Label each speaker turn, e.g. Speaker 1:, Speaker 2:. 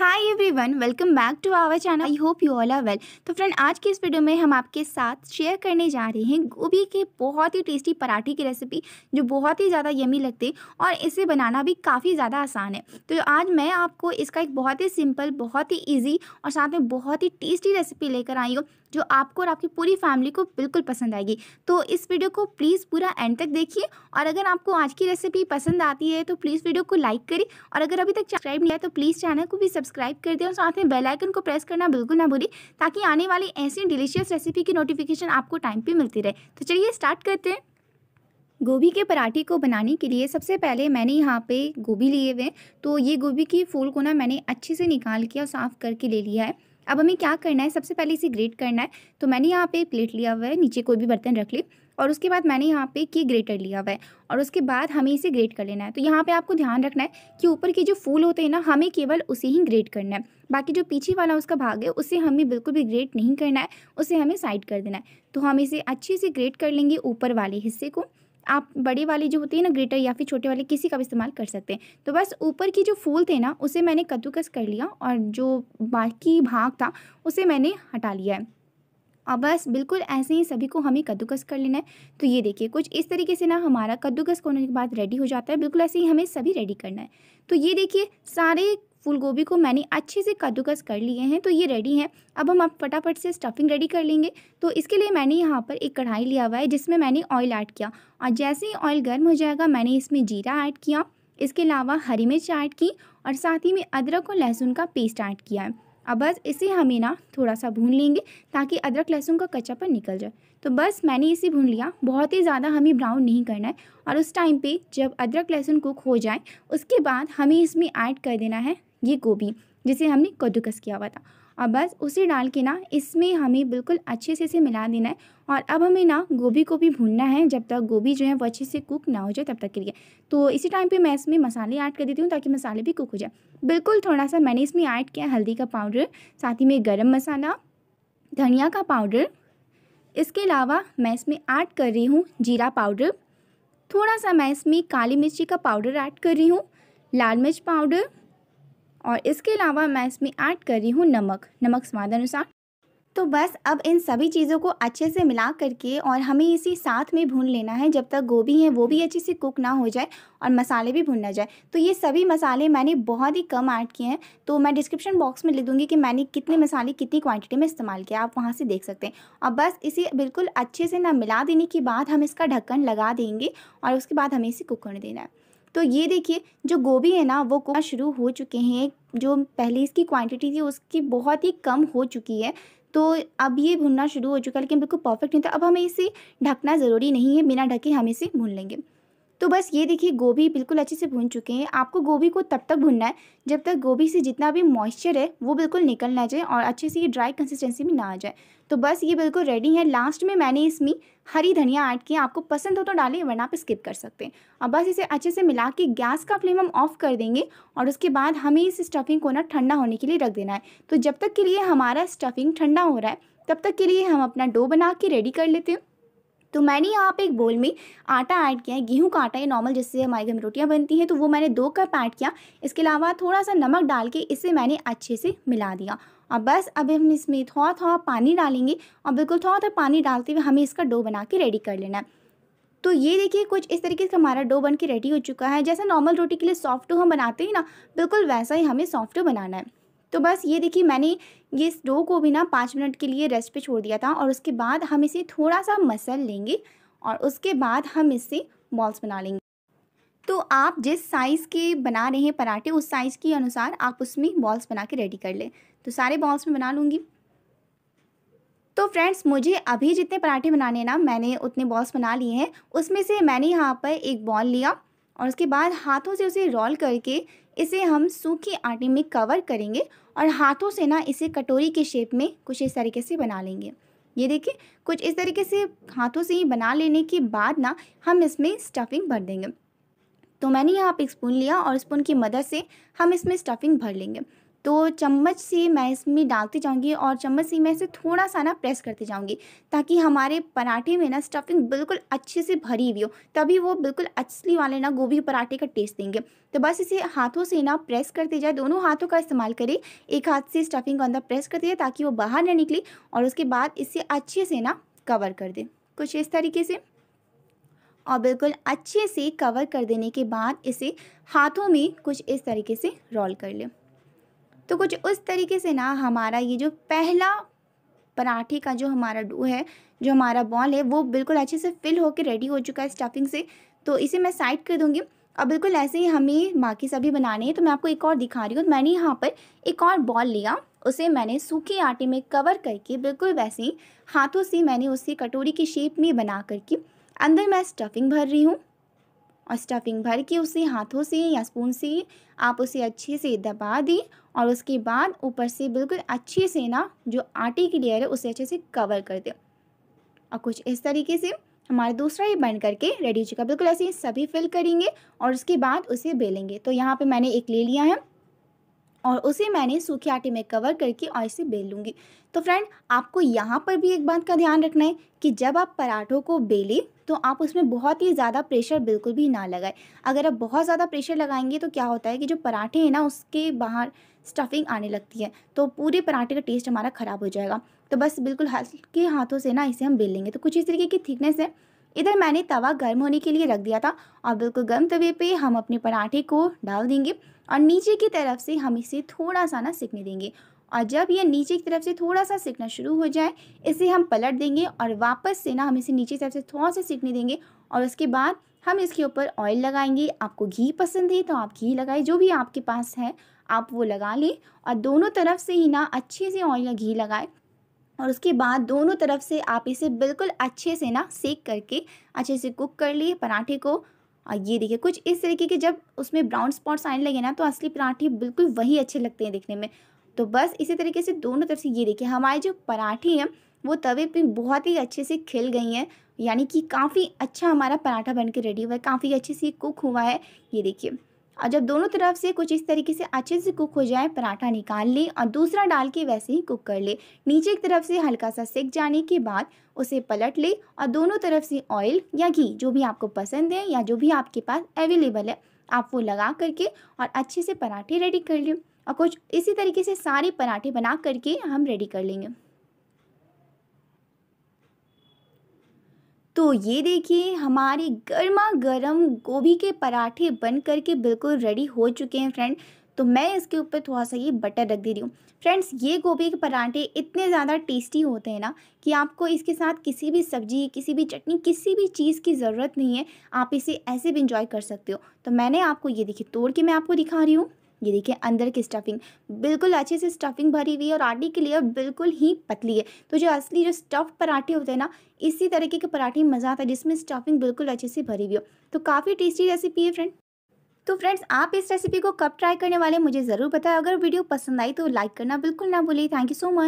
Speaker 1: high everyone welcome back to our channel I hope you all are well तो friend आज की इस video में हम आपके साथ शेयर करने जा रहे हैं गोभी के बहुत ही टेस्टी पराठे की रेसिपी जो बहुत ही ज़्यादा यमी लगती है और इसे बनाना भी काफ़ी ज़्यादा आसान है तो आज मैं आपको इसका एक बहुत ही सिंपल बहुत ही ईजी और साथ में बहुत ही टेस्टी रेसिपी लेकर आई हूँ जो आपको और आपकी पूरी फैमिली को बिल्कुल पसंद आएगी तो इस वीडियो को प्लीज़ पूरा एंड तक देखिए और अगर आपको आज की रेसिपी पसंद आती है तो प्लीज़ वीडियो को लाइक करें और अगर अभी तक सब्सक्राइब नहीं है तो प्लीज़ चैनल को भी सब्सक्राइब सब्सक्राइब कर दें और साथ में बेल आइकन को प्रेस करना बिल्कुल ना भूलें ताकि आने वाली ऐसी डिलीशियस रेसिपी की नोटिफिकेशन आपको टाइम पर मिलती रहे तो चलिए स्टार्ट करते हैं गोभी के पराठे को बनाने के लिए सबसे पहले मैंने यहाँ पे गोभी लिए हुए तो ये गोभी की फूल को ना मैंने अच्छे से निकाल के और साफ़ करके ले लिया है अब हमें क्या करना है सबसे पहले इसे ग्रेट करना है तो मैंने यहाँ पे प्लेट लिया हुआ है नीचे कोई भी बर्तन रख ली और उसके बाद मैंने यहाँ पे की ग्रेटर लिया हुआ है और उसके बाद हमें इसे ग्रेट कर लेना है तो यहाँ पे आपको ध्यान रखना है कि ऊपर के जो फूल होते हैं ना हमें केवल उसे ही ग्रेट करना है बाकी जो पीछे वाला उसका भाग है उसे हमें बिल्कुल भी ग्रेट नहीं करना है उसे हमें साइड कर देना है तो हम इसे अच्छे से ग्रेट कर लेंगे ऊपर वाले हिस्से को आप बड़े वाले जो होते हैं ना ग्रेटर या फिर छोटे वाले किसी का भी इस्तेमाल कर सकते हैं तो बस ऊपर की जो फूल थे ना उसे मैंने कद्दूकस कर लिया और जो बाकी भाग था उसे मैंने हटा लिया है और बस बिल्कुल ऐसे ही सभी को हमें कद्दूकस कर लेना है तो ये देखिए कुछ इस तरीके से ना हमारा कद्दूकस होने के बाद रेडी हो जाता है बिल्कुल ऐसे ही हमें सभी रेडी करना है तो ये देखिए सारे फूल गोभी को मैंने अच्छे से कद्दूकस कर लिए हैं तो ये रेडी हैं अब हम आप फटाफट से स्टफिंग रेडी कर लेंगे तो इसके लिए मैंने यहाँ पर एक कढ़ाई लिया हुआ है जिसमें मैंने ऑयल ऐड किया और जैसे ही ऑयल गर्म हो जाएगा मैंने इसमें जीरा ऐड किया इसके अलावा हरी मिर्च ऐड की और साथ ही में अदरक और लहसुन का पेस्ट ऐड किया है अब बस इसे हमें ना थोड़ा सा भून लेंगे ताकि अदरक लहसुन का पर निकल जाए तो बस मैंने इसे भून लिया बहुत ही ज़्यादा हमें ब्राउन नहीं करना है और उस टाइम पे जब अदरक लहसुन कुक हो जाए उसके बाद हमें इसमें ऐड कर देना है ये गोभी जिसे हमने कद्दूकस किया हुआ था और बस उसे डाल के ना इसमें हमें बिल्कुल अच्छे से इसे मिला देना है और अब हमें ना गोभी को भी भूनना है जब तक गोभी जो है वो अच्छे से कुक ना हो जाए तब तक के लिए तो इसी टाइम पे मैं इसमें मसाले ऐड कर देती हूँ ताकि मसाले भी कुक हो जाए बिल्कुल थोड़ा सा मैंने इसमें ऐड किया हल्दी का पाउडर साथ ही में गर्म मसाला धनिया का पाउडर इसके अलावा मैं इसमें ऐड कर रही हूँ जीरा पाउडर थोड़ा सा मैं इसमें काली मिर्ची का पाउडर ऐड कर रही हूँ लाल मिर्च पाउडर और इसके अलावा मैं इसमें ऐड कर रही हूँ नमक नमक स्वाद अनुसार तो बस अब इन सभी चीज़ों को अच्छे से मिला करके और हमें इसी साथ में भून लेना है जब तक गोभी है वो भी अच्छे से कुक ना हो जाए और मसाले भी भुन ना जाए तो ये सभी मसाले मैंने बहुत ही कम ऐड किए हैं तो मैं डिस्क्रिप्शन बॉक्स में लिख दूँगी कि मैंने कितने मसाले कितनी क्वांटिटी में इस्तेमाल किया आप वहाँ से देख सकते हैं और बस इसे बिल्कुल अच्छे से ना मिला देने के बाद हम इसका ढक्कन लगा देंगे और उसके बाद हमें इसे कुक कर देना है तो ये देखिए जो गोभी है ना वो कोना शुरू हो चुके हैं जो पहले इसकी क्वांटिटी थी उसकी बहुत ही कम हो चुकी है तो अब ये भुनना शुरू हो चुका है लेकिन बिल्कुल परफेक्ट नहीं था अब हमें इसे ढकना ज़रूरी नहीं है बिना ढके हम इसे भून लेंगे तो बस ये देखिए गोभी बिल्कुल अच्छे से भून चुके हैं आपको गोभी को तब तक भूनना है जब तक गोभी से जितना भी मॉइस्चर है वो बिल्कुल निकल ना जाए और अच्छे से ये ड्राई कंसिस्टेंसी में ना आ जाए तो बस ये बिल्कुल रेडी है लास्ट में मैंने इसमें हरी धनिया ऐड किया आपको पसंद हो तो डालें वरना आप स्किप कर सकते हैं और बस इसे अच्छे से मिला के गैस का फ्लेम हम ऑफ कर देंगे और उसके बाद हमें इस स्टफिंग को ना ठंडा होने के लिए रख देना है तो जब तक के लिए हमारा स्टफिंग ठंडा हो रहा है तब तक के लिए हम अपना डो बना के रेडी कर लेते हैं तो मैंने यहाँ पे एक बोल में आटा ऐड किया है गेहूं का आटा ये नॉर्मल जिससे हमारे घर में रोटियाँ बनती हैं तो वो मैंने दो कप ऐड किया इसके अलावा थोड़ा सा नमक डाल के इसे मैंने अच्छे से मिला दिया और बस अब हम इसमें थोड़ा थोड़ा पानी डालेंगे और बिल्कुल थोड़ा थोड़ा पानी डालते हुए हमें इसका डो बना के रेडी कर लेना है तो ये देखिए कुछ इस तरीके से हमारा डो बन के रेडी हो चुका है जैसा नॉर्मल रोटी के लिए सॉफ्ट डो हम बनाते हैं ना बिल्कुल वैसा ही हमें सॉफ्ट डो बनाना है तो बस ये देखिए मैंने ये इस डो को भी ना पाँच मिनट के लिए रेस्ट पे छोड़ दिया था और उसके बाद हम इसे थोड़ा सा मसल लेंगे और उसके बाद हम इससे बॉल्स बना लेंगे तो आप जिस साइज़ के बना रहे हैं पराठे उस साइज़ के अनुसार आप उसमें बॉल्स बना के रेडी कर लें तो सारे बॉल्स में बना लूँगी तो फ्रेंड्स मुझे अभी जितने पराठे बनाने ना मैंने उतने बॉल्स बना लिए हैं उसमें से मैंने यहाँ पर एक बॉल लिया और उसके बाद हाथों से उसे रोल करके इसे हम सूखे आटे में कवर करेंगे और हाथों से ना इसे कटोरी के शेप में कुछ इस तरीके से बना लेंगे ये देखिए कुछ इस तरीके से हाथों से ही बना लेने के बाद ना हम इसमें स्टफिंग भर देंगे तो मैंने यहाँ पर स्पून लिया और स्पून की मदद से हम इसमें स्टफिंग भर लेंगे तो चम्मच से मैं इसमें डालती जाऊँगी और चम्मच से मैं इसे थोड़ा सा ना प्रेस करती जाऊँगी ताकि हमारे पराठे में ना स्टफिंग बिल्कुल अच्छे से भरी हुई हो तभी वो बिल्कुल असली वाले ना गोभी पराठे का टेस्ट देंगे तो बस इसे हाथों से ना प्रेस करते जाए दोनों हाथों का इस्तेमाल करें एक हाथ से स्टफिंग को अंदर प्रेस करते जाए ताकि वो बाहर ना निकले और उसके बाद इसे अच्छे से ना कवर कर दें कुछ इस तरीके से और बिल्कुल अच्छे से कवर कर देने के बाद इसे हाथों में कुछ इस तरीके से रोल कर लें तो कुछ उस तरीके से ना हमारा ये जो पहला पराठे का जो हमारा डो है जो हमारा बॉल है वो बिल्कुल अच्छे से फिल होकर रेडी हो चुका है स्टफिंग से तो इसे मैं साइड कर दूँगी और बिल्कुल ऐसे ही हमें बाकी सभी बनाने हैं तो मैं आपको एक और दिखा रही हूँ तो मैंने यहाँ पर एक और बॉल लिया उसे मैंने सूखे आटे में कवर करके बिल्कुल वैसे ही हाथों से मैंने उसे कटोरी की शेप में बना करके अंदर मैं स्टफिंग भर रही हूँ और स्टफिंग भर के उसे हाथों से या स्पून से आप उसे अच्छे से दबा दें और उसके बाद ऊपर से बिल्कुल अच्छे से ना जो आटे की लेयर है उसे अच्छे से कवर कर दें और कुछ इस तरीके से हमारा दूसरा ये बन करके रेडी हो चुका बिल्कुल ऐसे ही सभी फिल करेंगे और उसके बाद उसे बेलेंगे तो यहाँ पे मैंने एक ले लिया है और उसे मैंने सूखे आटे में कवर करके और इसे बेल लूँगी तो फ्रेंड आपको यहाँ पर भी एक बात का ध्यान रखना है कि जब आप पराठों को बेलें तो आप उसमें बहुत ही ज़्यादा प्रेशर बिल्कुल भी ना लगाएं अगर आप बहुत ज़्यादा प्रेशर लगाएंगे तो क्या होता है कि जो पराठे हैं ना उसके बाहर स्टफिंग आने लगती है तो पूरे पराठे का टेस्ट हमारा ख़राब हो जाएगा तो बस बिल्कुल हल्के हाथों से ना इसे हम बेल लेंगे तो कुछ इस तरीके की थिकनेस है इधर मैंने तवा गर्म होने के लिए रख दिया था और बिल्कुल गर्म तवे पे हम अपने पराठे को डाल देंगे और नीचे की तरफ से हम इसे थोड़ा सा ना सीखने देंगे और जब ये नीचे की तरफ से थोड़ा सा सीखना शुरू हो जाए इसे हम पलट देंगे और वापस से ना हम इसे नीचे की तरफ से थोड़ा सा सीखने देंगे और उसके बाद हम इसके ऊपर ऑयल लगाएंगे आपको घी पसंद है तो आप घी लगाए जो भी आपके पास है आप वो लगा लें और दोनों तरफ से ही ना अच्छे से ऑयल या घी लगाए और उसके बाद दोनों तरफ से आप इसे बिल्कुल अच्छे से ना सेक करके अच्छे से कुक कर लिए पराठे को और ये देखिए कुछ इस तरीके के जब उसमें ब्राउन स्पॉट्स आने लगे ना तो असली पराठे बिल्कुल वही अच्छे लगते हैं देखने में तो बस इसी तरीके से दोनों तरफ से ये देखिए हमारे जो पराठे हैं वो तवे पे बहुत ही अच्छे से खिल गई हैं यानी कि काफ़ी अच्छा हमारा पराठा बन के रेडी हुआ है काफ़ी अच्छे से कुक हुआ है ये देखिए और जब दोनों तरफ से कुछ इस तरीके से अच्छे से कुक हो जाए पराठा निकाल लें और दूसरा डाल के वैसे ही कुक कर ले नीचे की तरफ से हल्का सा सेक जाने के बाद उसे पलट ले और दोनों तरफ से ऑयल या घी जो भी आपको पसंद है या जो भी आपके पास अवेलेबल है आप वो लगा करके और अच्छे से पराठे रेडी कर लें और कुछ इसी तरीके से सारे पराठे बना करके हम रेडी कर लेंगे तो ये देखिए हमारे गर्मा गर्म गोभी के पराठे बन करके बिल्कुल रेडी हो चुके हैं फ्रेंड तो मैं इसके ऊपर थोड़ा सा ये बटर रख दे रही हूँ फ्रेंड्स ये गोभी के पराठे इतने ज़्यादा टेस्टी होते हैं ना कि आपको इसके साथ किसी भी सब्जी किसी भी चटनी किसी भी चीज़ की ज़रूरत नहीं है आप इसे ऐसे भी इंजॉय कर सकते हो तो मैंने आपको ये देखिए तोड़ के मैं आपको दिखा रही हूँ ये देखिए अंदर की स्टफिंग बिल्कुल अच्छे से स्टफिंग भरी हुई है और आटे के लिए बिल्कुल ही पतली है तो जो असली जो स्टफ़ पराठे होते हैं ना इसी तरीके के पराठे में मज़ा आता है जिसमें स्टफिंग बिल्कुल अच्छे से भरी हुई हो तो काफ़ी टेस्टी रेसिपी है फ्रेंड तो फ्रेंड्स आप इस रेसिपी को कब ट्राई करने वाले मुझे ज़रूर बताएं अगर वीडियो पसंद आई तो लाइक करना बिल्कुल ना भूलिए थैंक यू सो मच